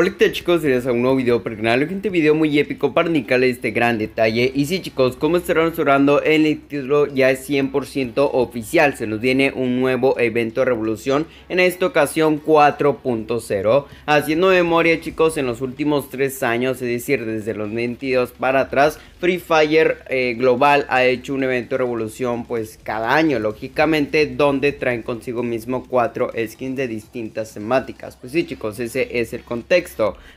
Hola chicos, bienvenidos a un nuevo video para el canal, Un video muy épico para indicarles este gran detalle Y sí chicos, como estarán observando el título ya es 100% oficial, se nos viene un nuevo evento revolución En esta ocasión 4.0 Haciendo memoria chicos, en los últimos 3 años, es decir, desde los 22 para atrás Free Fire eh, Global ha hecho un evento revolución pues cada año, lógicamente Donde traen consigo mismo 4 skins de distintas temáticas Pues sí chicos, ese es el contexto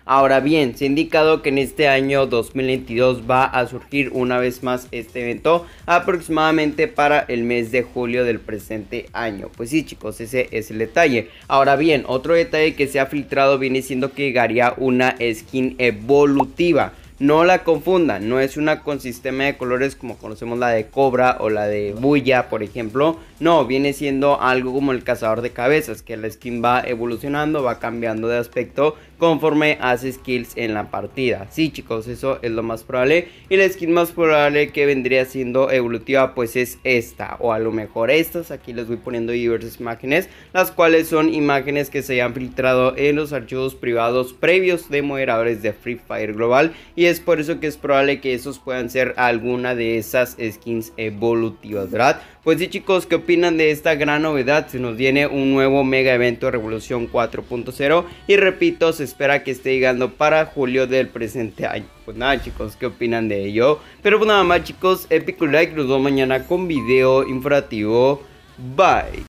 Ahora bien, se ha indicado que en este año 2022 va a surgir una vez más este evento aproximadamente para el mes de julio del presente año. Pues sí chicos, ese es el detalle. Ahora bien, otro detalle que se ha filtrado viene siendo que llegaría una skin evolutiva. No la confundan, no es una con sistema de colores como conocemos la de Cobra o la de Bulla, por ejemplo. No, viene siendo algo como el cazador de cabezas, que la skin va evolucionando, va cambiando de aspecto conforme hace skills en la partida. Sí, chicos, eso es lo más probable. Y la skin más probable que vendría siendo evolutiva, pues es esta, o a lo mejor estas. Aquí les voy poniendo diversas imágenes, las cuales son imágenes que se han filtrado en los archivos privados previos de moderadores de Free Fire Global. Y es por eso que es probable que esos puedan ser alguna de esas skins evolutivas, ¿verdad? Pues sí chicos, ¿qué opinan de esta gran novedad? Se nos viene un nuevo mega evento Revolución 4.0 y repito, se espera que esté llegando para julio del presente año. Pues nada chicos, ¿qué opinan de ello? Pero pues nada más chicos, épico like, nos vemos mañana con video informativo. Bye.